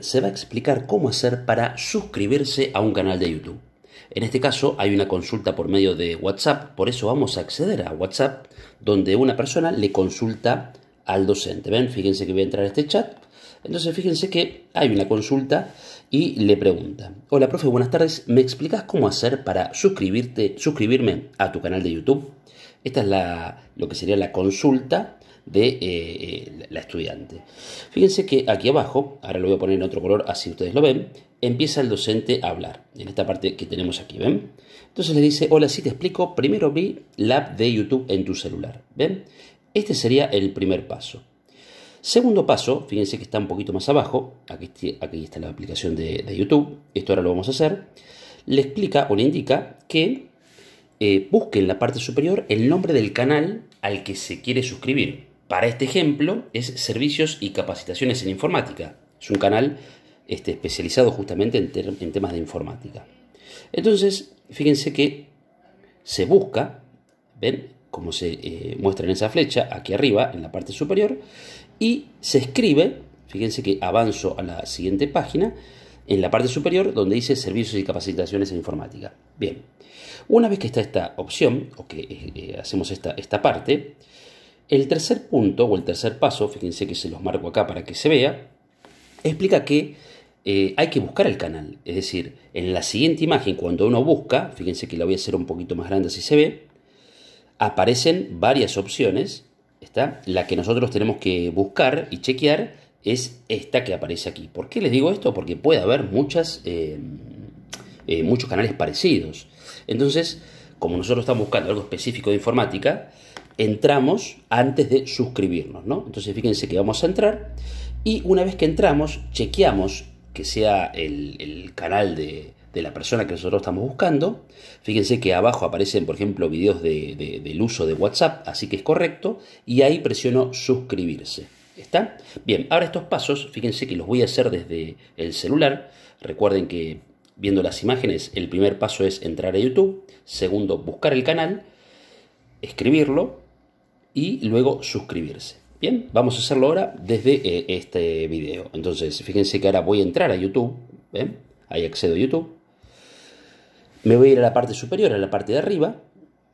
se va a explicar cómo hacer para suscribirse a un canal de YouTube. En este caso hay una consulta por medio de WhatsApp, por eso vamos a acceder a WhatsApp, donde una persona le consulta al docente. ¿Ven? Fíjense que voy a entrar a este chat. Entonces fíjense que hay una consulta y le pregunta, hola profe, buenas tardes, ¿me explicas cómo hacer para suscribirte, suscribirme a tu canal de YouTube? Esta es la, lo que sería la consulta de eh, eh, la estudiante. Fíjense que aquí abajo, ahora lo voy a poner en otro color así ustedes lo ven, empieza el docente a hablar, en esta parte que tenemos aquí, ¿ven? Entonces le dice, hola, si te explico, primero vi la app de YouTube en tu celular, ¿ven? Este sería el primer paso. Segundo paso, fíjense que está un poquito más abajo, aquí, está la aplicación de, YouTube, esto ahora lo vamos a hacer, le explica o le indica que eh, busque en la parte superior el nombre del canal al que se quiere suscribir. Para este ejemplo es servicios y capacitaciones en informática. Es un canal este, especializado justamente en, temas de informática. Entonces, fíjense que se busca, ¿ven? Como se eh, muestra en esa flecha, aquí arriba, en la parte superior, y se escribe, fíjense que avanzo a la siguiente página, en la parte superior donde dice servicios y capacitaciones en informática. Bien, una vez que está esta opción, o que eh, eh, hacemos esta, esta parte, el tercer punto o el tercer paso, fíjense que se los marco acá para que se vea, explica que eh, hay que buscar el canal. Es decir, en la siguiente imagen, cuando uno busca, fíjense que la voy a hacer un poquito más grande si se ve, aparecen varias opciones. ¿está? La que nosotros tenemos que buscar y chequear es esta que aparece aquí. ¿Por qué les digo esto? Porque puede haber eh, eh, muchos canales parecidos. Entonces, como nosotros estamos buscando algo específico de informática, entramos antes de suscribirnos, ¿no? Entonces fíjense que vamos a entrar y una vez que entramos, chequeamos que sea el, canal de, la persona que nosotros estamos buscando. Fíjense que abajo aparecen, por ejemplo, videos del uso de WhatsApp, así que es correcto, y ahí presiono suscribirse. ¿Está? Bien, ahora estos pasos, fíjense que los voy a hacer desde el celular. Recuerden que viendo las imágenes, el primer paso es entrar a YouTube, segundo, buscar el canal, escribirlo, y luego suscribirse. Bien, vamos a hacerlo ahora desde eh, este video. Entonces, fíjense que ahora voy a entrar a YouTube. ¿ven? Ahí accedo a YouTube. Me voy a ir a la parte superior, a la parte de arriba.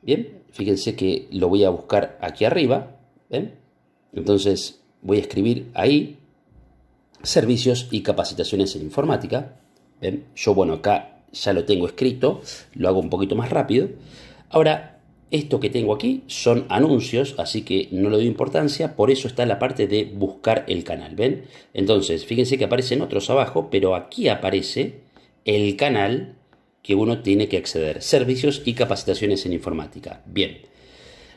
Bien, fíjense que lo voy a buscar aquí arriba. Entonces, voy a escribir ahí servicios y capacitaciones en informática. ¿ven? Yo, bueno, acá ya lo tengo escrito, lo hago un poquito más rápido. Ahora, esto que tengo aquí son anuncios, así que no le doy importancia, por eso está la parte de buscar el canal, ¿ven? Entonces, fíjense que aparecen otros abajo, pero aquí aparece el canal que uno tiene que acceder, servicios y capacitaciones en informática. Bien,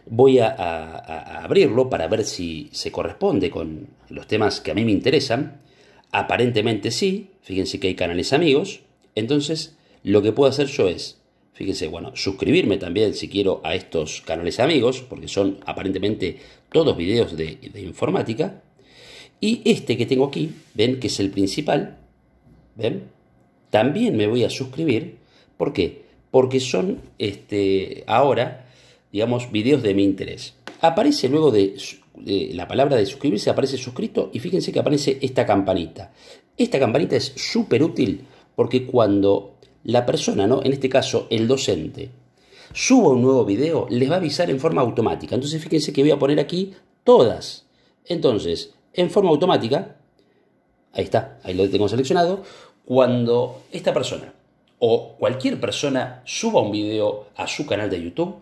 voy a abrirlo para ver si se corresponde con los temas que a mí me interesan. Aparentemente sí, fíjense que hay canales amigos, entonces lo que puedo hacer yo es Fíjense, bueno, suscribirme también si quiero a estos canales amigos, porque son aparentemente todos videos de, informática. Y este que tengo aquí, ven que es el principal, ven, también me voy a suscribir. ¿Por qué? Porque son este, ahora, digamos, videos de mi interés. Aparece luego de la palabra de suscribirse, aparece suscrito y fíjense que aparece esta campanita. Esta campanita es súper útil porque cuando la persona, ¿no? En este caso, el docente, suba un nuevo video, les va a avisar en forma automática. Entonces, fíjense que voy a poner aquí todas. Entonces, en forma automática, ahí está, ahí lo tengo seleccionado, cuando esta persona o cualquier persona suba un video a su canal de YouTube,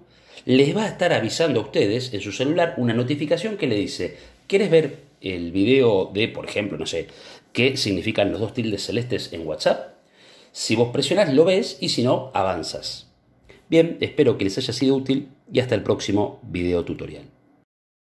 les va a estar avisando a ustedes en su celular una notificación que le dice, ¿quieres ver el video de, por ejemplo, no sé, qué significan los dos tildes celestes en WhatsApp? Si vos presionás, lo ves y si no, avanzas. Bien, espero que les haya sido útil y hasta el próximo video tutorial.